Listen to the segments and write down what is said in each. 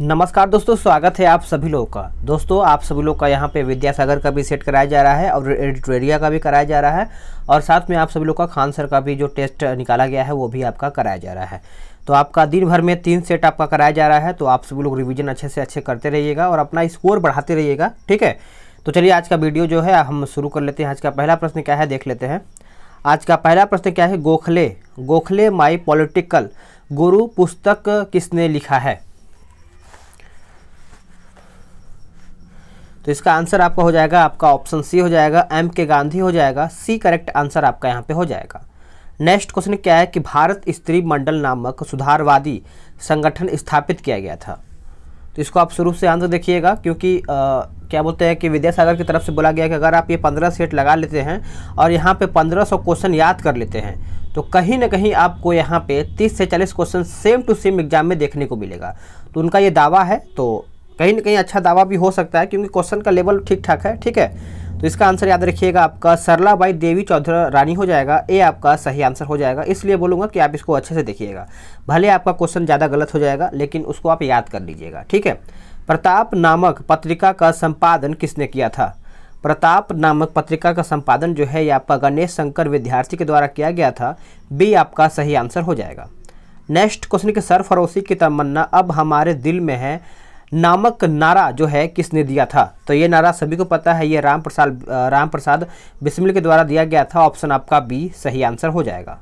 नमस्कार दोस्तों स्वागत है आप सभी लोगों का दोस्तों आप सभी लोग का यहाँ पे विद्यासागर का भी सेट कराया जा रहा है और एडिटोरिया का भी कराया जा रहा है और साथ में आप सभी लोग का खान सर का भी जो टेस्ट निकाला गया है वो भी आपका कराया जा रहा है तो आपका दिन भर में तीन सेट आपका कराया जा रहा है तो आप सभी लोग रिविजन अच्छे से अच्छे करते रहिएगा और अपना स्कोर बढ़ाते रहिएगा ठीक है तो चलिए आज का वीडियो जो है हम शुरू कर लेते हैं आज का पहला प्रश्न क्या है देख लेते हैं आज का पहला प्रश्न क्या है गोखले गोखले माई पॉलिटिकल गुरु पुस्तक किसने लिखा है तो इसका आंसर आपका हो जाएगा आपका ऑप्शन सी हो जाएगा एम के गांधी हो जाएगा सी करेक्ट आंसर आपका यहाँ पे हो जाएगा नेक्स्ट क्वेश्चन क्या है कि भारत स्त्री मंडल नामक सुधारवादी संगठन स्थापित किया गया था तो इसको आप शुरू से आंसर देखिएगा क्योंकि आ, क्या बोलते हैं कि विद्यासागर की तरफ से बोला गया कि अगर आप ये पंद्रह सेट लगा लेते हैं और यहाँ पे पंद्रह सौ क्वेश्चन याद कर लेते हैं तो कहीं ना कहीं आपको यहाँ पे तीस से चालीस question same to same exam में देखने को मिलेगा तो उनका ये दावा है तो कहीं ना कहीं अच्छा दावा भी हो सकता है क्योंकि क्वेश्चन का लेवल ठीक ठाक है ठीक है तो इसका आंसर याद रखिएगा आपका सरला बाई देवी चौधरी रानी हो जाएगा ए आपका सही आंसर हो जाएगा इसलिए बोलूँगा कि आप इसको अच्छे से देखिएगा भले आपका क्वेश्चन ज़्यादा गलत हो जाएगा लेकिन उसको आप याद कर लीजिएगा ठीक है प्रताप नामक पत्रिका का संपादन किसने किया था प्रताप नामक पत्रिका का संपादन जो है ये आपका गणेश शंकर विद्यार्थी के द्वारा किया गया था बी आपका सही आंसर हो जाएगा नेक्स्ट क्वेश्चन के सर फरोशी की तमन्ना अब हमारे दिल में है नामक नारा जो है किसने दिया था तो ये नारा सभी को पता है ये राम प्रसाद राम प्रसाद बिस्मिल के द्वारा दिया गया था ऑप्शन आपका बी सही आंसर हो जाएगा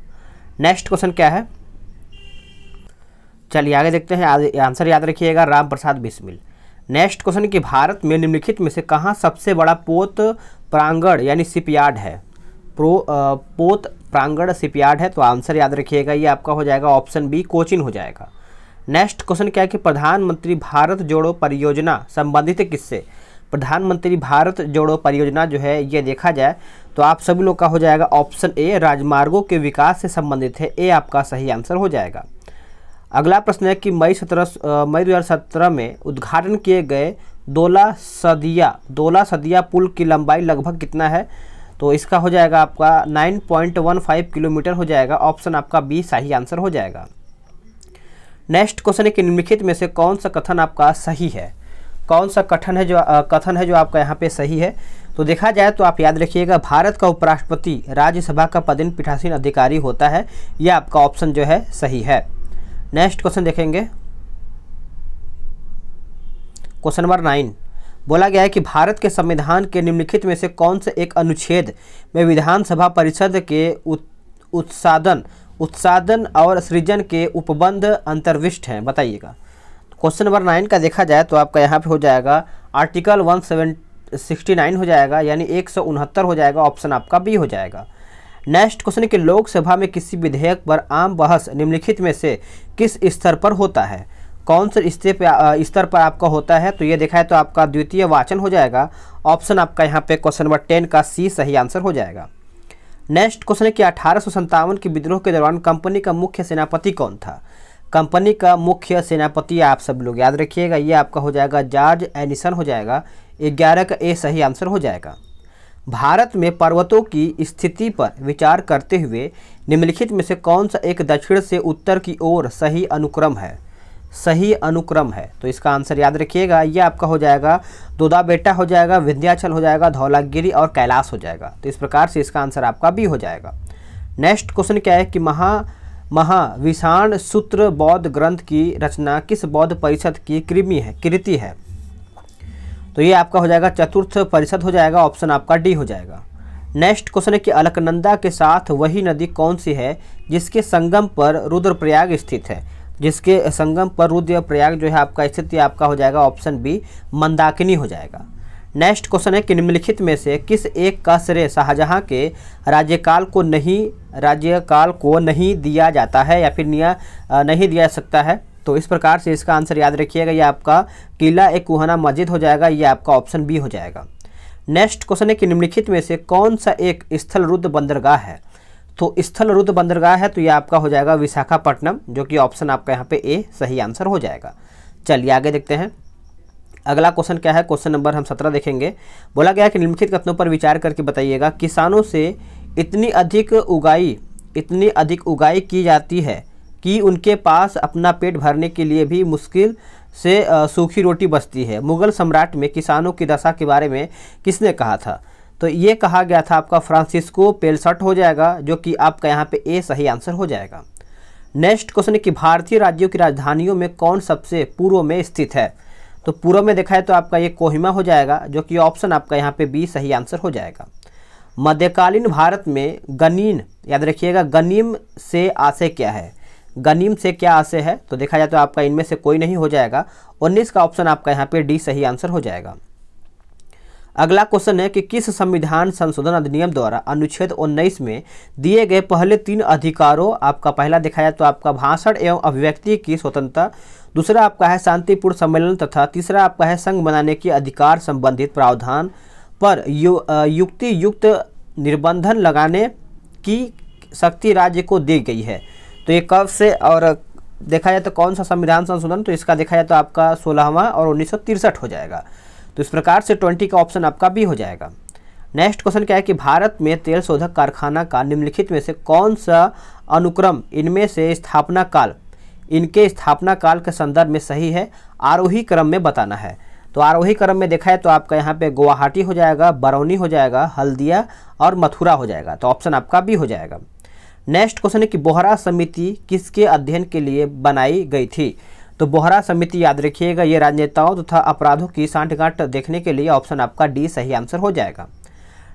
नेक्स्ट क्वेश्चन क्या है चलिए आगे देखते हैं आंसर याद रखिएगा राम प्रसाद बिस्मिल नेक्स्ट क्वेश्चन कि भारत में निम्नलिखित में से कहाँ सबसे बड़ा पोत प्रांगण यानी शिपयार्ड है प्रो आ, पोत प्रांगण शिपयार्ड है तो आंसर याद रखिएगा ये आपका हो जाएगा ऑप्शन बी कोचिन हो जाएगा नेक्स्ट क्वेश्चन क्या है कि प्रधानमंत्री भारत जोड़ो परियोजना संबंधित है किससे प्रधानमंत्री भारत जोड़ो परियोजना जो है ये देखा जाए तो आप सभी लोग का हो जाएगा ऑप्शन ए राजमार्गों के विकास से संबंधित है ए आपका सही आंसर हो जाएगा अगला प्रश्न है कि मई सत्रह मई 2017 में उद्घाटन किए गए दोला सदिया दोला सदिया पुल की लंबाई लगभग कितना है तो इसका हो जाएगा आपका 9.15 किलोमीटर हो जाएगा ऑप्शन आपका बी सही आंसर हो जाएगा नेक्स्ट क्वेश्चन है कि निम्नलिखित में से कौन सा कथन आपका सही है कौन सा कथन है जो आ, कथन है जो आपका यहाँ पे सही है तो देखा जाए तो आप याद रखिएगा भारत का उपराष्ट्रपति राज्यसभा का पदिन पीठासीन अधिकारी होता है यह आपका ऑप्शन जो है सही है नेक्स्ट क्वेश्चन देखेंगे क्वेश्चन नंबर नाइन बोला गया है कि भारत के संविधान के निम्नलिखित में से कौन से एक अनुच्छेद में विधानसभा परिषद के उत्सादन उत्सादन और सृजन के उपबंध अंतर्विष्ट हैं बताइएगा क्वेश्चन नंबर नाइन का देखा जाए तो आपका यहाँ पे हो जाएगा आर्टिकल वन सिक्सटी नाइन हो जाएगा यानी एक सौ उनहत्तर हो जाएगा ऑप्शन आपका बी हो जाएगा नेक्स्ट क्वेश्चन कि लोकसभा में किसी विधेयक पर आम बहस निम्नलिखित में से किस स्तर पर होता है कौन से स्तर पर स्तर पर आपका होता है तो ये देखा है तो आपका द्वितीय वाचन हो जाएगा ऑप्शन आपका यहाँ पे क्वेश्चन नंबर टेन का सी सही आंसर हो जाएगा नेक्स्ट क्वेश्चन है कि अठारह के विद्रोह के दौरान कंपनी का मुख्य सेनापति कौन था कंपनी का मुख्य सेनापति आप सब लोग याद रखिएगा ये आपका हो जाएगा जॉर्ज एनिसन हो जाएगा ग्यारह का ए सही आंसर हो जाएगा भारत में पर्वतों की स्थिति पर विचार करते हुए निम्नलिखित में से कौन सा एक दक्षिण से उत्तर की ओर सही अनुक्रम है सही अनुक्रम है तो इसका आंसर याद रखिएगा ये आपका हो जाएगा दोदा बेटा हो जाएगा विंध्याचल हो जाएगा धौलागिरी और कैलाश हो जाएगा तो इस प्रकार से इसका आंसर आपका बी हो जाएगा नेक्स्ट क्वेश्चन क्या है कि महा महाविषाण सूत्र बौद्ध ग्रंथ की रचना किस बौद्ध परिषद की कृमि है कृति है तो ये आपका हो जाएगा चतुर्थ परिषद हो जाएगा ऑप्शन आपका डी हो जाएगा नेक्स्ट क्वेश्चन है कि अलकनंदा के साथ वही नदी कौन सी है जिसके संगम पर रुद्रप्रयाग स्थित है जिसके संगम पर रुद्र प्रयाग जो है आपका स्थिति आपका हो जाएगा ऑप्शन बी मंदाकिनी हो जाएगा नेक्स्ट क्वेश्चन है कि निम्नलिखित में से किस एक का श्रेय शाहजहाँ के राज्यकाल को नहीं राज्यकाल को नहीं दिया जाता है या फिर निया नहीं दिया सकता है तो इस प्रकार से इसका आंसर याद रखिएगा ये आपका किला एक कुहना मस्जिद हो जाएगा यह आपका ऑप्शन बी हो जाएगा नेक्स्ट क्वेश्चन है कि निम्नलिखित में से कौन सा एक स्थल रुद्र बंदरगाह है तो स्थल रुद्र बंदरगाह है तो ये आपका हो जाएगा विशाखापट्टनम जो कि ऑप्शन आपका यहाँ पे ए सही आंसर हो जाएगा चलिए आगे देखते हैं अगला क्वेश्चन क्या है क्वेश्चन नंबर हम सत्रह देखेंगे बोला गया कि निम्नलिखित कथनों पर विचार करके बताइएगा किसानों से इतनी अधिक उगाई इतनी अधिक उगाई की जाती है कि उनके पास अपना पेट भरने के लिए भी मुश्किल से सूखी रोटी बचती है मुगल सम्राट में किसानों की दशा के बारे में किसने कहा था तो ये कहा गया था आपका फ्रांसिस्को पेलसट हो जाएगा जो कि आपका यहाँ पे ए सही आंसर हो जाएगा नेक्स्ट क्वेश्चन है कि भारतीय राज्यों की राजधानियों में कौन सबसे पूर्व में स्थित है तो पूर्व में देखा है तो आपका ये कोहिमा हो जाएगा जो कि ऑप्शन आपका यहाँ पे बी सही आंसर हो जाएगा मध्यकालीन भारत में गनीन याद रखिएगा गनीम से आशय क्या है गनीम से क्या आशय है तो देखा जाए तो आपका इनमें से कोई नहीं हो जाएगा उन्नीस का ऑप्शन आपका यहाँ पे डी सही आंसर हो जाएगा अगला क्वेश्चन है कि किस संविधान संशोधन अधिनियम द्वारा अनुच्छेद 19 में दिए गए पहले तीन अधिकारों आपका पहला देखा जाए तो आपका भाषण एवं अभिव्यक्ति की स्वतंत्रता दूसरा आपका है शांतिपूर्ण सम्मेलन तथा तीसरा आपका है संघ बनाने के अधिकार संबंधित प्रावधान पर यु, युक्ति युक्त निर्बंधन लगाने की शक्ति राज्य को दी गई है तो ये कब से और देखा जाए तो कौन सा संविधान संशोधन तो इसका देखा जाए तो आपका सोलहवा और उन्नीस हो जाएगा तो इस प्रकार से ट्वेंटी का ऑप्शन आपका बी हो जाएगा नेक्स्ट क्वेश्चन क्या है कि भारत में तेल शोधक कारखाना का निम्नलिखित में से कौन सा अनुक्रम इनमें से स्थापना काल इनके स्थापना काल के संदर्भ में सही है आरोही क्रम में बताना है तो आरोही क्रम में देखा है तो आपका यहाँ पे गुवाहाटी हो जाएगा बरौनी हो जाएगा हल्दिया और मथुरा हो जाएगा तो ऑप्शन आपका बी हो जाएगा नेक्स्ट क्वेश्चन है कि बोहरा समिति किसके अध्ययन के लिए बनाई गई थी तो बोहरा समिति याद रखिएगा ये राजनेताओं तथा तो अपराधों की सांठगांठ देखने के लिए ऑप्शन आपका डी सही आंसर हो जाएगा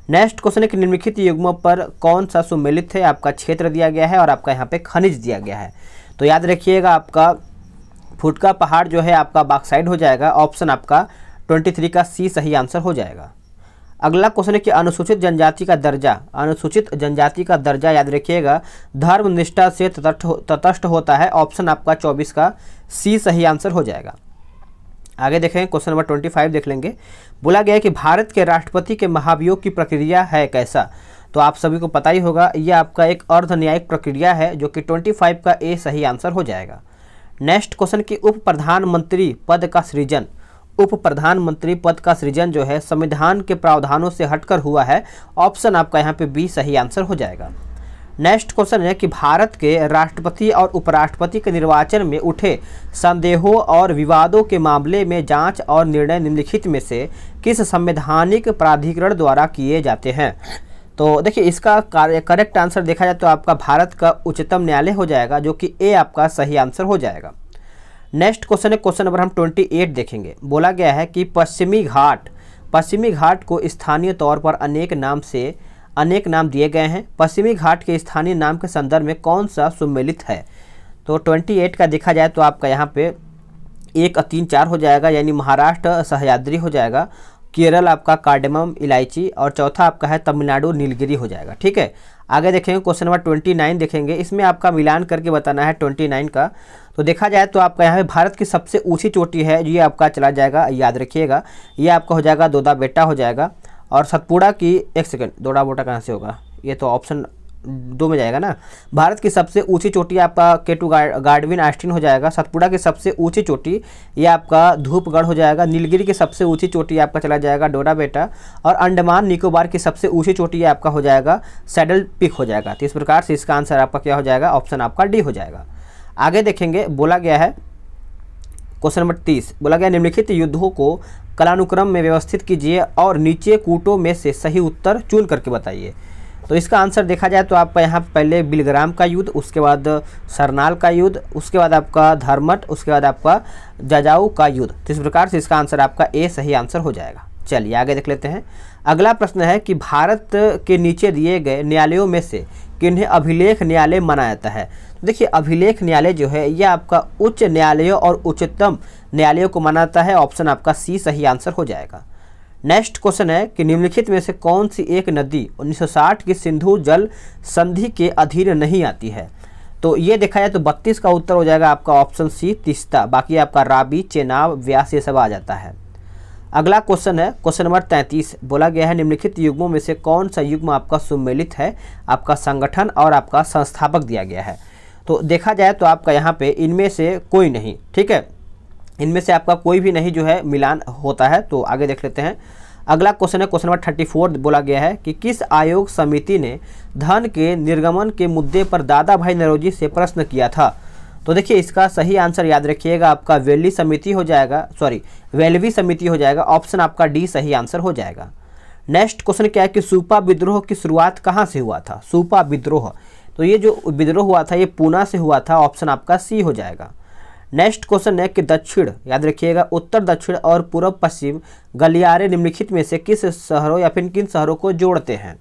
नेक्स्ट क्वेश्चन है कि निम्नलिखित युग्मों पर कौन सा सुमेलित है आपका क्षेत्र दिया गया है और आपका यहाँ पे खनिज दिया गया है तो याद रखिएगा आपका फुटका पहाड़ जो है आपका बाक्साइड हो जाएगा ऑप्शन आपका 23 का सी सही आंसर हो जाएगा अगला क्वेश्चन है कि अनुसूचित जनजाति का दर्जा अनुसूचित जनजाति का दर्जा याद रखिएगा धर्मनिष्ठा से तटस्थ तटस्थ होता है ऑप्शन आपका चौबीस का सी सही आंसर हो जाएगा आगे देखें क्वेश्चन नंबर ट्वेंटी फाइव देख लेंगे बोला गया है कि भारत के राष्ट्रपति के महाभियोग की प्रक्रिया है कैसा तो आप सभी को पता ही होगा यह आपका एक अर्ध न्यायिक प्रक्रिया है जो कि ट्वेंटी फाइव का ए सही आंसर हो जाएगा नेक्स्ट क्वेश्चन की उप प्रधानमंत्री पद का सृजन उप प्रधानमंत्री पद का सृजन जो है संविधान के प्रावधानों से हटकर हुआ है ऑप्शन आपका यहाँ पे बी सही आंसर हो जाएगा नेक्स्ट क्वेश्चन है कि भारत के राष्ट्रपति और उपराष्ट्रपति के निर्वाचन में उठे संदेहों और विवादों के मामले में जांच और निर्णय निम्नलिखित में से किस संवैधानिक प्राधिकरण द्वारा किए जाते हैं तो देखिए इसका करेक्ट आंसर देखा जाए तो आपका भारत का उच्चतम न्यायालय हो जाएगा जो कि ए आपका सही आंसर हो जाएगा नेक्स्ट क्वेश्चन है क्वेश्चन नंबर हम ट्वेंटी एट देखेंगे बोला गया है कि पश्चिमी घाट पश्चिमी घाट को स्थानीय तौर पर अनेक नाम से अनेक नाम दिए गए हैं पश्चिमी घाट के स्थानीय नाम के संदर्भ में कौन सा सुमेलित है तो 28 का देखा जाए तो आपका यहाँ पे एक तीन चार हो जाएगा यानी महाराष्ट्र सहयाद्री हो जाएगा केरल आपका कार्डेमम इलायची और चौथा आपका है तमिलनाडु नीलगिरी हो जाएगा ठीक है आगे देखेंगे क्वेश्चन नंबर ट्वेंटी नाइन देखेंगे इसमें आपका मिलान करके बताना है ट्वेंटी नाइन का तो देखा जाए तो आपका यहाँ पे भारत की सबसे ऊंची चोटी है ये आपका चला जाएगा याद रखिएगा ये आपका हो जाएगा दोदा बेटा हो जाएगा और सतपुड़ा की एक सेकेंड दोड़ा बोटा कहाँ से होगा ये तो ऑप्शन दो में जाएगा ना भारत की सबसे ऊंची चोटी आपका केटू गार्डविन आस्टिन हो जाएगा सतपुड़ा की सबसे ऊंची चोटी ये आपका धूपगढ़ हो जाएगा नीलगिरी की सबसे ऊंची चोटी आपका चला जाएगा डोरा बेटा और अंडमान निकोबार की सबसे ऊंची चोटी आपका हो जाएगा सैडल पिक हो जाएगा तो इस प्रकार से इसका आंसर आपका क्या हो जाएगा ऑप्शन आपका डी हो जाएगा आगे देखेंगे बोला गया है क्वेश्चन नंबर तीस बोला गया निम्नलिखित युद्धों को कलानुक्रम में व्यवस्थित कीजिए और नीचे कूटों में से सही उत्तर चुन करके बताइए तो इसका आंसर देखा जाए तो आपका यहाँ पहले बिलग्राम का युद्ध उसके बाद सरनाल का युद्ध उसके बाद आपका धर्मट उसके बाद आपका जजाऊ का युद्ध तो इस प्रकार से इसका आंसर आपका ए सही आंसर हो जाएगा चलिए आगे देख लेते हैं अगला प्रश्न है कि भारत के नीचे दिए गए न्यायालयों में से किन्हें अभिलेख न्यायालय माना जाता है तो देखिए अभिलेख न्यायालय जो है यह आपका उच्च न्यायालयों और उच्चतम न्यायालयों को माना जाता है ऑप्शन आपका सी सही आंसर हो जाएगा नेक्स्ट क्वेश्चन है कि निम्नलिखित में से कौन सी एक नदी 1960 की सिंधु जल संधि के अधीन नहीं आती है तो ये देखा जाए तो 32 का उत्तर हो जाएगा आपका ऑप्शन सी तीस्ता बाकी आपका राबी चेनाब व्यास ये सब आ जाता है अगला क्वेश्चन है क्वेश्चन नंबर 33 बोला गया है निम्नलिखित युग्मों में से कौन सा युग्म आपका सुमेलित है आपका संगठन और आपका संस्थापक दिया गया है तो देखा जाए तो आपका यहाँ पे इनमें से कोई नहीं ठीक है इनमें से आपका कोई भी नहीं जो है मिलान होता है तो आगे देख लेते हैं अगला क्वेश्चन है क्वेश्चन नंबर थर्टी फोर बोला गया है कि किस आयोग समिति ने धन के निर्गमन के मुद्दे पर दादा भाई नरोजी से प्रश्न किया था तो देखिए इसका सही आंसर याद रखिएगा आपका वेली समिति हो जाएगा सॉरी वेलवी समिति हो जाएगा ऑप्शन आपका डी सही आंसर हो जाएगा नेक्स्ट क्वेश्चन क्या है कि सूपा विद्रोह की शुरुआत कहाँ से हुआ था सुपा विद्रोह तो ये जो विद्रोह हुआ था ये पूना से हुआ था ऑप्शन आपका सी हो जाएगा नेक्स्ट क्वेश्चन है कि दक्षिण याद रखिएगा उत्तर दक्षिण और पूर्व पश्चिम गलियारे निम्नलिखित में से किस शहरों या फिर किन शहरों को जोड़ते हैं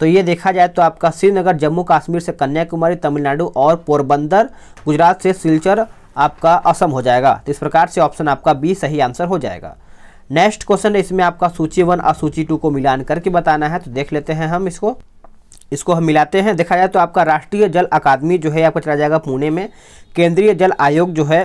तो ये देखा जाए तो आपका श्रीनगर जम्मू कश्मीर से कन्याकुमारी तमिलनाडु और पोरबंदर गुजरात से सिलचर आपका असम हो जाएगा तो इस प्रकार से ऑप्शन आपका बी सही आंसर हो जाएगा नेक्स्ट क्वेश्चन है इसमें आपका सूची वन और सूची टू को मिलान करके बताना है तो देख लेते हैं हम इसको इसको हम मिलाते हैं देखा जाए तो आपका राष्ट्रीय जल अकादमी जो है आपका चला जाएगा पुणे में केंद्रीय जल आयोग जो है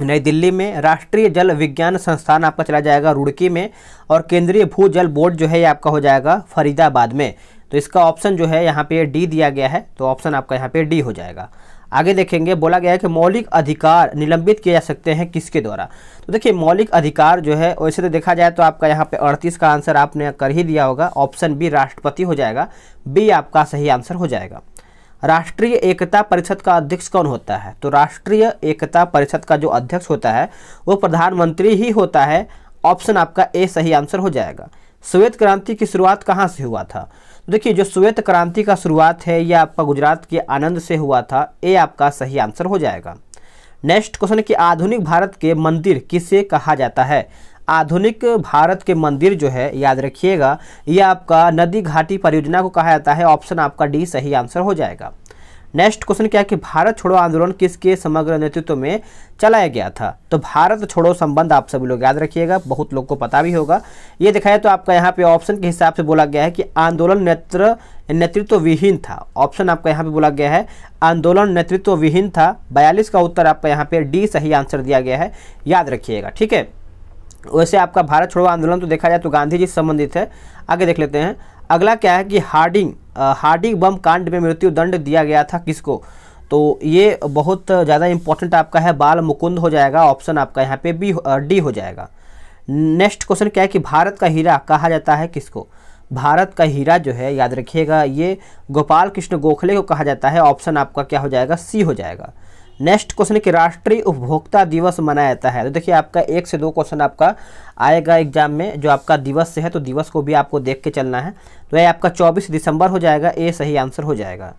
नई दिल्ली में राष्ट्रीय जल विज्ञान संस्थान आपका चला जाएगा रुड़की में और केंद्रीय भू जल बोर्ड जो है ये आपका हो जाएगा फरीदाबाद में तो इसका ऑप्शन जो है यहाँ पे डी दिया गया है तो ऑप्शन आपका यहाँ पे डी हो जाएगा आगे देखेंगे बोला गया है कि मौलिक अधिकार निलंबित किए जा सकते हैं किसके द्वारा तो देखिए मौलिक अधिकार जो है वैसे तो देखा जाए तो आपका यहाँ पे 38 का आंसर आपने कर ही दिया होगा ऑप्शन बी राष्ट्रपति हो जाएगा बी आपका सही आंसर हो जाएगा राष्ट्रीय एकता परिषद का अध्यक्ष कौन होता है तो राष्ट्रीय एकता परिषद का जो अध्यक्ष होता है वो प्रधानमंत्री ही होता है ऑप्शन आपका ए सही आंसर हो जाएगा श्वेत क्रांति की शुरुआत कहाँ से हुआ था तो देखिए जो श्वेत क्रांति का शुरुआत है यह आपका गुजरात के आनंद से हुआ था ए आपका सही आंसर हो जाएगा नेक्स्ट क्वेश्चन कि आधुनिक भारत के मंदिर किसे कहा जाता है आधुनिक भारत के मंदिर जो है याद रखिएगा ये आपका नदी घाटी परियोजना को कहा जाता है ऑप्शन आपका डी सही आंसर हो जाएगा नेक्स्ट क्वेश्चन क्या है कि भारत छोड़ो आंदोलन किसके समग्र नेतृत्व में चलाया गया था तो भारत छोड़ो संबंध आप सभी लोग याद रखिएगा बहुत लोग को पता भी होगा ये दिखाया तो आपका यहाँ पे ऑप्शन के हिसाब से बोला गया है कि आंदोलन नेत्र नेतृत्व विहीन था ऑप्शन आपका यहाँ पे बोला गया है आंदोलन नेतृत्व विहीन था बयालीस का उत्तर आपका यहाँ पे डी सही आंसर दिया गया है याद रखिएगा ठीक है वैसे आपका भारत छोड़ो आंदोलन तो देखा जाए तो गांधी जी से संबंधित है आगे देख लेते हैं अगला क्या है कि हार्डिंग हार्डिंग बम कांड में मृत्यु दंड दिया गया था किसको तो ये बहुत ज़्यादा इंपॉर्टेंट आपका है बाल मुकुंद हो जाएगा ऑप्शन आपका यहाँ पे बी डी हो जाएगा नेक्स्ट क्वेश्चन क्या है कि भारत का हीरा कहा जाता है किसको भारत का हीरा जो है याद रखिएगा ये गोपाल कृष्ण गोखले को कहा जाता है ऑप्शन आपका क्या हो जाएगा सी हो जाएगा नेक्स्ट क्वेश्चन है कि राष्ट्रीय उपभोक्ता दिवस मनाया जाता है तो देखिए आपका एक से दो क्वेश्चन आपका आएगा एग्जाम में जो आपका दिवस से है तो दिवस को भी आपको देख के चलना है तो यह आपका चौबीस दिसंबर हो जाएगा ये सही आंसर हो जाएगा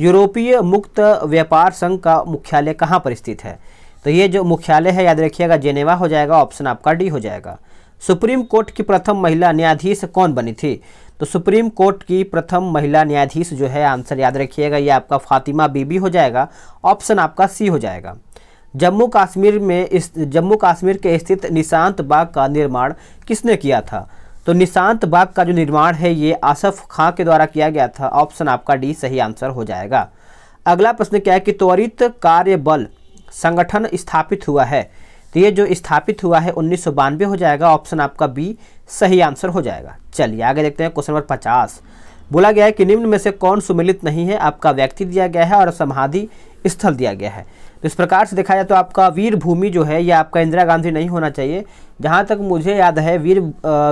यूरोपीय मुक्त व्यापार संघ का मुख्यालय कहाँ पर स्थित है तो ये जो मुख्यालय है याद रखिएगा जेनेवा हो जाएगा ऑप्शन आपका डी हो जाएगा सुप्रीम कोर्ट की प्रथम महिला न्यायाधीश कौन बनी थी तो सुप्रीम कोर्ट की प्रथम महिला न्यायाधीश जो है आंसर याद रखिएगा ये आपका फातिमा बीबी हो जाएगा ऑप्शन आपका सी हो जाएगा जम्मू कश्मीर में इस जम्मू कश्मीर के स्थित निशांत बाग का निर्माण किसने किया था तो निशांत बाग का जो निर्माण है ये आसफ खां के द्वारा किया गया था ऑप्शन आपका डी सही आंसर हो जाएगा अगला प्रश्न क्या है कि त्वरित कार्य बल संगठन स्थापित हुआ है तो ये जो स्थापित हुआ है उन्नीस हो जाएगा ऑप्शन आपका बी सही आंसर हो जाएगा चलिए आगे देखते हैं क्वेश्चन नंबर पचास बोला गया है कि निम्न में से कौन सुमिलित नहीं है आपका व्यक्ति दिया गया है और समाधि स्थल दिया गया है तो इस प्रकार से देखा जाए तो आपका वीर भूमि जो है या आपका इंदिरा गांधी नहीं होना चाहिए जहाँ तक मुझे याद है वीर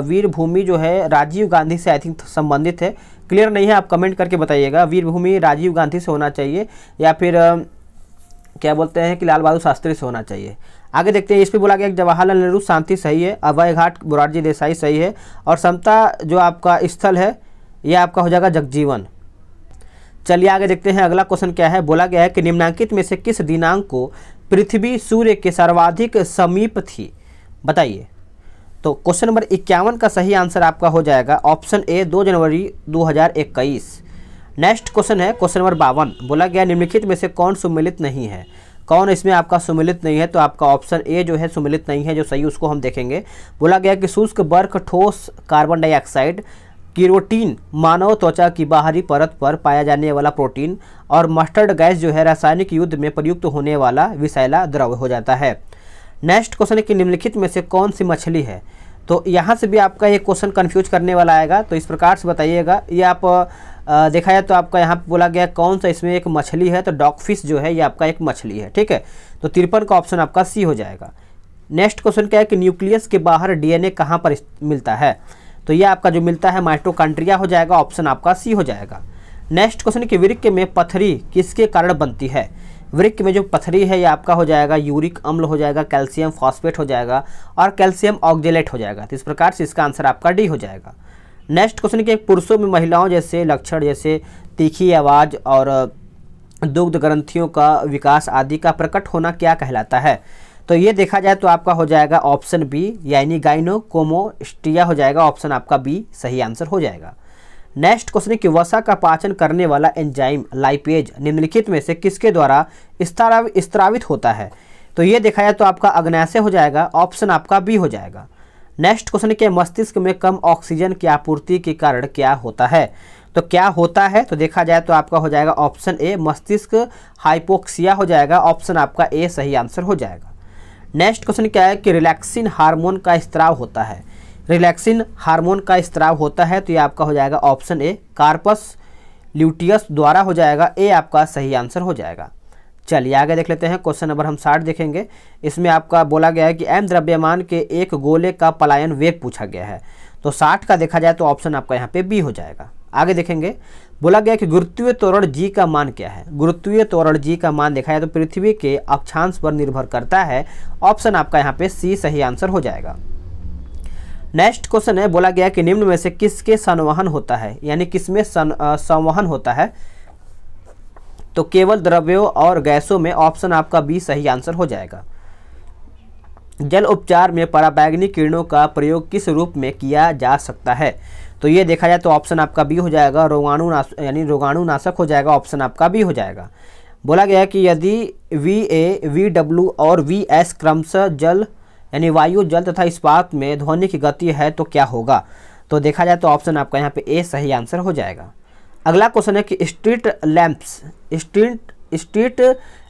वीर भूमि जो है राजीव गांधी से आई थिंक संबंधित है क्लियर नहीं है आप कमेंट करके बताइएगा वीर भूमि राजीव गांधी से होना चाहिए या फिर क्या बोलते हैं कि लाल बहादुर शास्त्री से होना चाहिए आगे देखते हैं इसमें बोला गया जवाहरलाल नेहरू शांति सही है अभय घाट बुरारजी देसाई सही है और समता जो आपका स्थल है यह आपका हो जाएगा जगजीवन चलिए आगे देखते हैं अगला क्वेश्चन क्या है बोला गया है कि निम्नांकित में से किस दिनांक को पृथ्वी सूर्य के सर्वाधिक समीप थी बताइए तो क्वेश्चन नंबर इक्यावन का सही आंसर आपका हो जाएगा ऑप्शन ए दो जनवरी इक्कीस नेक्स्ट क्वेश्चन है क्वेश्चन नंबर बावन बोला गया निम्नलिखित में से कौन सम्मिलित नहीं है कौन इसमें आपका सुमिलित नहीं है तो आपका ऑप्शन ए जो है सुमिलित नहीं है जो सही उसको हम देखेंगे बोला गया कि शुष्क बर्क ठोस कार्बन डाइऑक्साइड किरोटीन मानव त्वचा की बाहरी परत पर पाया जाने वाला प्रोटीन और मस्टर्ड गैस जो है रासायनिक युद्ध में प्रयुक्त होने वाला विषैला द्रव हो जाता है नेक्स्ट क्वेश्चन है कि निम्नलिखित में से कौन सी मछली है तो यहाँ से भी आपका ये क्वेश्चन कन्फ्यूज करने वाला आएगा तो इस प्रकार से बताइएगा ये आप आ, देखा जाए तो आपका यहाँ बोला गया कौन सा इसमें एक मछली है तो डॉग जो है ये आपका एक मछली है ठीक है तो तिरपन का ऑप्शन आपका सी हो जाएगा नेक्स्ट क्वेश्चन क्या है कि न्यूक्लियस के बाहर डीएनए कहाँ पर मिलता है तो ये आपका जो मिलता है माइट्रोकांड्रिया हो जाएगा ऑप्शन आपका सी हो जाएगा नेक्स्ट क्वेश्चन कि वृक्ष में पथरी किसके कारण बनती है वृक्ष में जो पथरी है ये आपका हो जाएगा यूरिक अम्ल हो जाएगा कैल्शियम फॉस्फेट हो जाएगा और कैल्शियम ऑक्जेलेट हो जाएगा तो इस प्रकार से इसका आंसर आपका डी हो जाएगा नेक्स्ट क्वेश्चन के पुरुषों में महिलाओं जैसे लक्षण जैसे तीखी आवाज़ और दुग्ध ग्रंथियों का विकास आदि का प्रकट होना क्या कहलाता है तो ये देखा जाए तो आपका हो जाएगा ऑप्शन बी यानी गाइनोकोमोस्टिया हो जाएगा ऑप्शन आपका बी सही आंसर हो जाएगा नेक्स्ट क्वेश्चन है कि वसा का पाचन करने वाला एंजाइम लाइपेज निम्नलिखित में से किसके द्वारा स्त्रावित होता है तो ये देखा जाए तो आपका अग्नाशय हो जाएगा ऑप्शन आपका बी हो जाएगा नेक्स्ट क्वेश्चन के मस्तिष्क में कम ऑक्सीजन की आपूर्ति के कारण क्या होता है तो क्या होता है तो देखा जाए तो आपका हो जाएगा ऑप्शन ए मस्तिष्क हाइपोक्सिया हो जाएगा ऑप्शन आपका ए सही आंसर हो जाएगा नेक्स्ट क्वेश्चन क्या है कि रिलैक्सिन हार्मोन का स्त्राव होता है रिलैक्सिन हार्मोन का स्त्राव होता है तो ये आपका हो जाएगा ऑप्शन ए कार्पस ल्यूटियस द्वारा हो जाएगा ए आपका सही आंसर हो जाएगा चलिए आगे देख लेते हैं क्वेश्चन नंबर हम साठ देखेंगे इसमें आपका बोला गया है कि एम द्रव्यमान के एक गोले का पलायन वेग पूछा गया है तो साठ का देखा जाए तो ऑप्शन आपका यहाँ पे बी हो जाएगा आगे देखेंगे बोला गया कि गुरुत्वीय तोरण जी का मान क्या है गुरुत्वीय तोरण जी का मान देखा जाए तो पृथ्वी के अक्षांश पर निर्भर करता है ऑप्शन आपका यहाँ पे सी सही आंसर हो जाएगा नेक्स्ट क्वेश्चन है बोला गया कि निम्न में से किसके संवहन होता है यानी किसमें संवहन होता है तो केवल द्रव्यों और गैसों में ऑप्शन आपका बी सही आंसर हो जाएगा जल उपचार में पराबैगनी किरणों का प्रयोग किस रूप में किया जा सकता है तो ये देखा जाए तो ऑप्शन आपका बी हो जाएगा रोगाणु यानी रोगाणु नाशक हो जाएगा ऑप्शन आपका बी हो जाएगा बोला गया कि यदि वी ए वी डब्ल्यू और वी एस क्रमशः जल यानी वायु जल तथा इस्पात में ध्वनि की गति है तो क्या होगा तो देखा जाए तो ऑप्शन आपका यहाँ पे ए सही आंसर हो जाएगा अगला क्वेश्चन है कि street lamps street street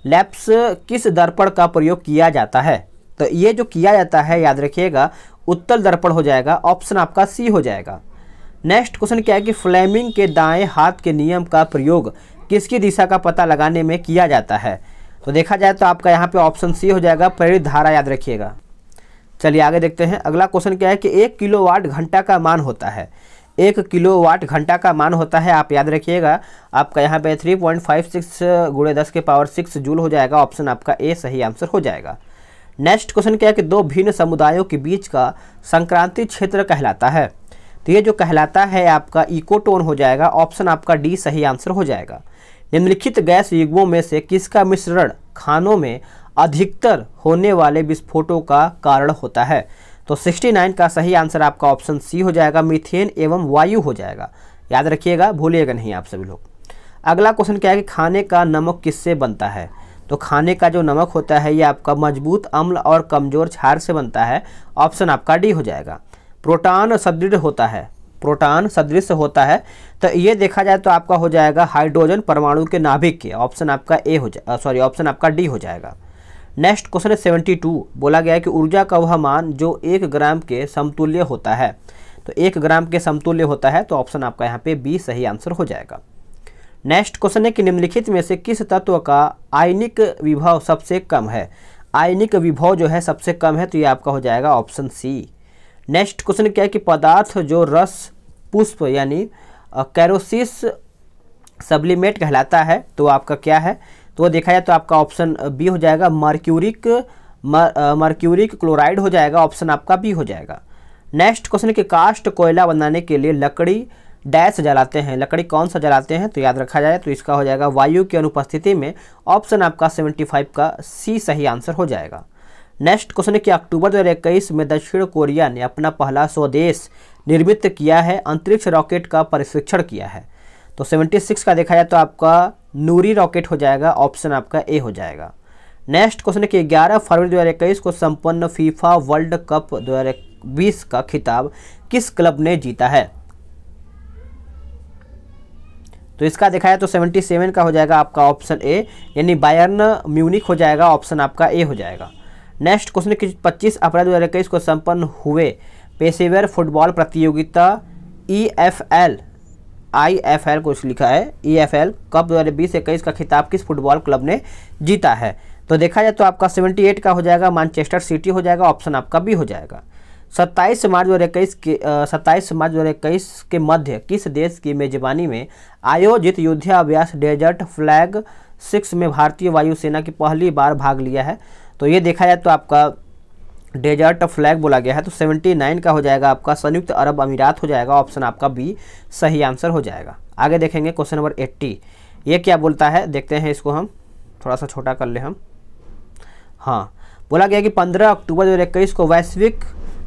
lamps किस दर्पण का प्रयोग किया जाता है तो ये जो किया जाता है याद रखिएगा उत्तल दर्पण हो जाएगा ऑप्शन आपका सी हो जाएगा नेक्स्ट क्वेश्चन क्या है कि फ्लेमिंग के दाएं हाथ के नियम का प्रयोग किसकी दिशा का पता लगाने में किया जाता है तो देखा जाए तो आपका यहाँ पे ऑप्शन सी हो जाएगा प्रेरित धारा याद रखिएगा चलिए आगे देखते हैं अगला क्वेश्चन क्या है कि एक किलो वाट घंटा का मान होता है एक किलो वाट घंटा का मान होता है आप याद रखिएगा आपका यहाँ पे थ्री पॉइंट फाइव सिक्स गुड़े दस के पावर सिक्स जूल हो जाएगा ऑप्शन आपका ए सही आंसर हो जाएगा नेक्स्ट क्वेश्चन क्या है कि दो भिन्न समुदायों के बीच का संक्रांति क्षेत्र कहलाता है तो ये जो कहलाता है आपका इकोटोन हो जाएगा ऑप्शन आपका डी सही आंसर हो जाएगा निम्नलिखित गैस युगमों में से किसका मिश्रण खानों में अधिकतर होने वाले विस्फोटों का कारण होता है तो 69 का सही आंसर आपका ऑप्शन सी हो जाएगा मीथेन एवं वायु हो जाएगा याद रखिएगा भूलिएगा नहीं आप सभी लोग अगला क्वेश्चन क्या है कि खाने का नमक किससे बनता है तो खाने का जो नमक होता है ये आपका मजबूत अम्ल और कमज़ोर क्षार से बनता है ऑप्शन आपका डी हो जाएगा प्रोटान सदृढ़ होता है प्रोटान सदृश होता है तो ये देखा जाए तो आपका हो जाएगा हाइड्रोजन परमाणु के नाभिक के ऑप्शन आपका ए हो जाए सॉरी ऑप्शन आपका डी हो जाएगा नेक्स्ट क्वेश्चन है सेवेंटी टू बोला गया है कि ऊर्जा का वह मान जो एक ग्राम के समतुल्य होता है तो एक ग्राम के समतुल्य होता है तो ऑप्शन आपका यहाँ पे बी सही आंसर हो जाएगा नेक्स्ट क्वेश्चन है कि निम्नलिखित में से किस तत्व का आयनिक विभव सबसे कम है आयनिक विभव जो है सबसे कम है तो ये आपका हो जाएगा ऑप्शन सी नेक्स्ट क्वेश्चन क्या है कि पदार्थ जो रस पुष्प यानी कैरोसिस सब्लिमेट कहलाता है तो आपका क्या है तो वो देखा जाए तो आपका ऑप्शन बी हो जाएगा मर्क्यूरिक मर्क्यूरिक क्लोराइड हो जाएगा ऑप्शन आपका बी हो जाएगा नेक्स्ट क्वेश्चन कि कास्ट कोयला बनाने के लिए लकड़ी डैश जलाते हैं लकड़ी कौन सा जलाते हैं तो याद रखा जाए तो इसका हो जाएगा वायु की अनुपस्थिति में ऑप्शन आपका 75 का सी सही आंसर हो जाएगा नेक्स्ट क्वेश्चन है कि अक्टूबर 2021 में दक्षिण कोरिया ने अपना पहला स्वदेश निर्मित किया है अंतरिक्ष रॉकेट का परिशिक्षण किया है तो 76 का देखा जाए तो आपका नूरी रॉकेट हो जाएगा ऑप्शन आपका ए हो जाएगा नेक्स्ट क्वेश्चन है कि ग्यारह फरवरी 2021 को संपन्न फीफा वर्ल्ड कप 2020 का खिताब किस क्लब ने जीता है तो इसका देखा जाए तो 77 का हो जाएगा आपका ऑप्शन ए यानी बायर्न म्यूनिक हो जाएगा ऑप्शन आपका ए हो जाएगा नेक्स्ट क्वेश्चन है कि पच्चीस अप्रैल इक्कीस को संपन्न हुए पेशेवर फुटबॉल प्रतियोगिता E F L I F L को लिखा है ई एफ एल कप दो हज़ार बीस इक्कीस का खिताब किस फुटबॉल क्लब ने जीता है तो देखा जाए तो आपका सेवेंटी एट का हो जाएगा मानचेस्टर सिटी हो जाएगा ऑप्शन आपका बी हो जाएगा सत्ताईस मार्च दो हज़ार इक्कीस के सत्ताईस मार्च दो हज़ार इक्कीस के मध्य किस देश की मेजबानी में आयोजित युद्धाभ्यास डेजर्ट फ्लैग सिक्स में भारतीय वायुसेना की पहली बार भाग लिया है तो ये देखा जाए तो आपका डेजर्ट फ्लैग बोला गया है तो 79 का हो जाएगा आपका संयुक्त अरब अमीरात हो जाएगा ऑप्शन आपका बी सही आंसर हो जाएगा आगे देखेंगे क्वेश्चन नंबर 80 ये क्या बोलता है देखते हैं इसको हम थोड़ा सा छोटा कर ले हम हाँ बोला गया कि 15 अक्टूबर इक्कीस को वैश्विक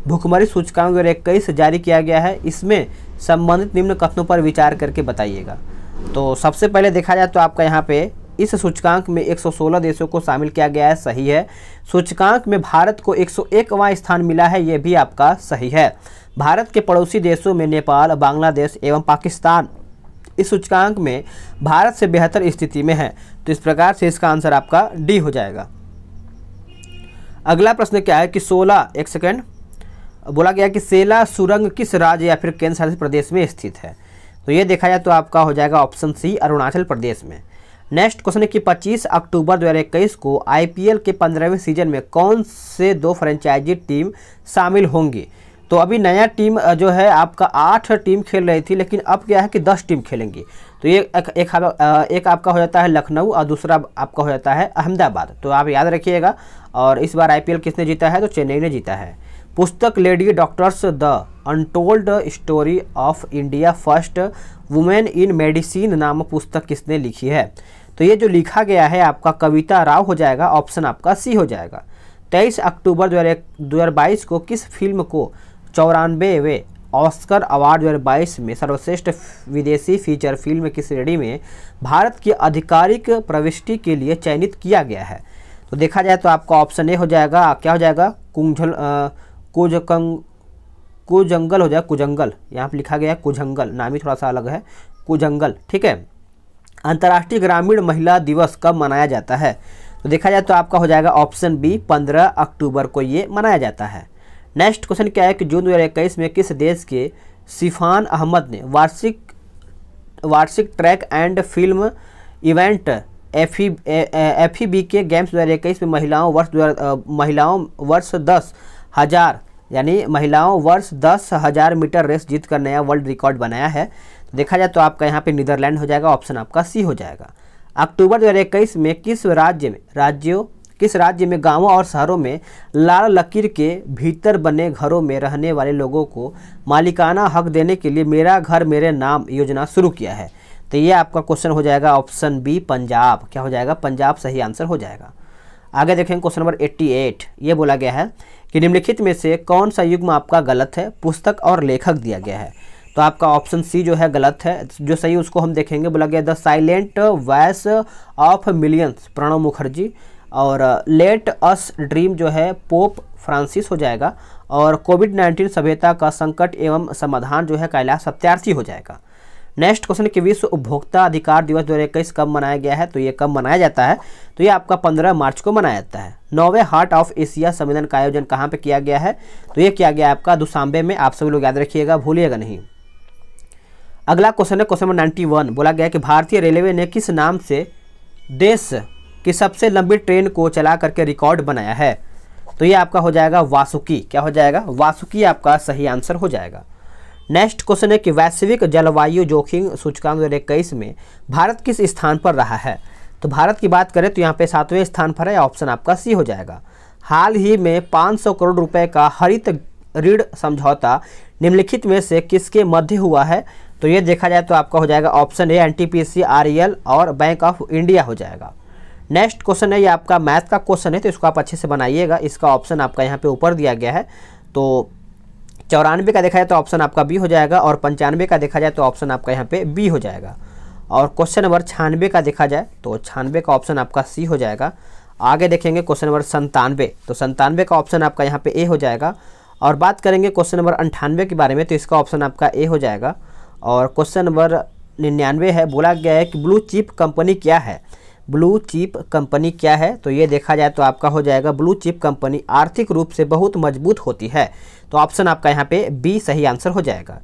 भूखमरी सूचकांक इक्कीस जारी किया गया है इसमें संबंधित निम्न कथनों पर विचार करके बताइएगा तो सबसे पहले देखा जाए तो आपका यहाँ पे इस सूचकांक में 116 देशों को शामिल किया गया है सही है सूचकांक में भारत को 101वां स्थान मिला है यह भी आपका सही है भारत के पड़ोसी देशों में नेपाल बांग्लादेश एवं पाकिस्तान इस सूचकांक में भारत से बेहतर स्थिति में है तो इस प्रकार से इसका आंसर आपका डी हो जाएगा अगला प्रश्न क्या है कि सोलह एक सेकेंड बोला गया कि सेला सुरंग किस राज्य या फिर केंद्र शासित प्रदेश में स्थित है तो ये देखा जाए तो आपका हो जाएगा ऑप्शन सी अरुणाचल प्रदेश में नेक्स्ट क्वेश्चन है कि 25 अक्टूबर 2021 को आईपीएल के पंद्रहवें सीजन में कौन से दो फ्रेंचाइजी टीम शामिल होंगी तो अभी नया टीम जो है आपका आठ टीम खेल रही थी लेकिन अब क्या है कि दस टीम खेलेंगी तो ये एक एक, एक आपका हो जाता है लखनऊ और दूसरा आपका हो जाता है अहमदाबाद तो आप याद रखिएगा और इस बार आईपीएल किसने जीता है तो चेन्नई ने जीता है पुस्तक lady doctors the untold story of India first women in medicine नामक पुस्तक किसने लिखी है तो ये जो लिखा गया है आपका कविता राव हो जाएगा ऑप्शन आपका सी हो जाएगा तेईस अक्टूबर दो हज़ार बाईस को किस फिल्म को चौरानवेवे ऑस्कर अवार्ड 2022 में सर्वश्रेष्ठ विदेशी फीचर फिल्म की श्रेणी में भारत की आधिकारिक प्रविष्टि के लिए चयनित किया गया है तो देखा जाए तो आपका ऑप्शन ए हो जाएगा क्या हो जाएगा कुंझल कुजकंग कुजंगल हो जाएगा कुजंगल यहाँ पर लिखा गया है कुजंगल नाम ही थोड़ा सा अलग है कुजंगल ठीक है अंतर्राष्ट्रीय ग्रामीण महिला दिवस कब मनाया जाता है तो देखा जाए तो आपका हो जाएगा ऑप्शन बी 15 अक्टूबर को ये मनाया जाता है नेक्स्ट क्वेश्चन क्या है कि जून दो में किस देश के सिफान अहमद ने वार्षिक वार्षिक track and film event F F B के गेम्स दो में महिलाओं वर्ष दो महिलाओं वर्ष दस हज़ार यानी महिलाओं वर्ष दस हज़ार मीटर रेस जीतकर नया वर्ल्ड रिकॉर्ड बनाया है तो देखा जाए तो आपका यहाँ पे नीदरलैंड हो जाएगा ऑप्शन आपका सी हो जाएगा अक्टूबर दो में किस राज्य में राज्यों किस राज्य में गांवों और शहरों में लाल लकीर के भीतर बने घरों में रहने वाले लोगों को मालिकाना हक देने के लिए मेरा घर मेरे नाम योजना शुरू किया है तो ये आपका क्वेश्चन हो जाएगा ऑप्शन बी पंजाब क्या हो जाएगा पंजाब सही आंसर हो जाएगा आगे देखें क्वेश्चन नंबर 88 ये बोला गया है कि निम्नलिखित में से कौन सा युग्म आपका गलत है पुस्तक और लेखक दिया गया है तो आपका ऑप्शन सी जो है गलत है जो सही उसको हम देखेंगे बोला गया the silent voice of millions Pranab Mukherjee और लेट अस ड्रीम जो है पोप फ्रांसिस हो जाएगा और कोविड नाइन्टीन सभ्यता का संकट एवं समाधान जो है कैलाश सत्यार्थी हो जाएगा नेक्स्ट क्वेश्चन कि विश्व उपभोक्ता अधिकार दिवस दो कब मनाया गया है तो ये कब मनाया जाता है तो ये आपका 15 मार्च को मनाया जाता है नौवे हार्ट ऑफ एशिया सम्मेलन का आयोजन कहाँ पे किया गया है तो ये किया गया आपका दुशांबे में आप सभी लोग याद रखिएगा भूलिएगा नहीं अगला क्वेश्चन है क्वेश्चन नंबर नाइन्टी वन बोला गया कि भारतीय रेलवे ने किस नाम से देश की सबसे लंबी ट्रेन को चला करके रिकॉर्ड बनाया है तो ये आपका हो जाएगा वासुकी क्या हो जाएगा वासुकी आपका सही आंसर हो जाएगा नेक्स्ट क्वेश्चन है कि वैश्विक जलवायु जोखिम सूचकांक दो में भारत किस स्थान पर रहा है तो भारत की बात करें तो यहाँ पे सातवें स्थान पर है ऑप्शन आपका सी हो जाएगा हाल ही में 500 करोड़ रुपए का हरित ऋण समझौता निम्नलिखित में से किसके मध्य हुआ है तो ये देखा जाए तो आपका हो जाएगा option A N T P C R E L और बैंक ऑफ इंडिया हो जाएगा नेक्स्ट क्वेश्चन है ये आपका मैथ का क्वेश्चन है तो इसको आप अच्छे से बनाइएगा इसका ऑप्शन आपका यहाँ पे ऊपर दिया गया है तो चौरानवे का देखा जाए तो ऑप्शन आपका बी हो जाएगा और पंचानवे का देखा जाए तो ऑप्शन आपका यहाँ पे बी हो जाएगा और क्वेश्चन नंबर छानवे का देखा जाए तो छानवे का ऑप्शन आपका सी हो जाएगा आगे देखेंगे क्वेश्चन नंबर संतानवे तो संतानवे का ऑप्शन आपका यहाँ पर ए हो जाएगा और बात करेंगे क्वेश्चन नंबर अंठानवे के बारे में तो इसका ऑप्शन आपका ए हो जाएगा और क्वेश्चन नंबर निन्यानवे है बोला गया है कि ब्लू चिप कंपनी क्या है ब्लू चिप कंपनी क्या है तो ये देखा जाए तो आपका हो जाएगा ब्लू चिप कंपनी आर्थिक रूप से बहुत मजबूत होती है तो ऑप्शन आपका यहाँ पे बी सही आंसर हो जाएगा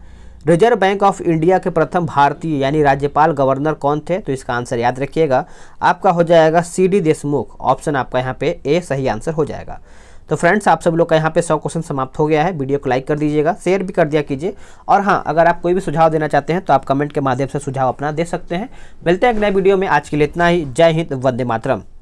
रिजर्व बैंक ऑफ इंडिया के प्रथम भारतीय यानी राज्यपाल गवर्नर कौन थे तो इसका आंसर याद रखिएगा आपका हो जाएगा सी डी देशमुख ऑप्शन आपका यहाँ पे ए सही आंसर हो जाएगा तो फ्रेंड्स आप सब लोग का यहाँ पे सौ क्वेश्चन समाप्त हो गया है वीडियो को लाइक कर दीजिएगा शेयर भी कर दिया कीजिए और हाँ अगर आप कोई भी सुझाव देना चाहते हैं तो आप कमेंट के माध्यम से सुझाव अपना दे सकते हैं मिलते हैं एक नए वीडियो में आज के लिए इतना ही जय हिंद वंदे मातरम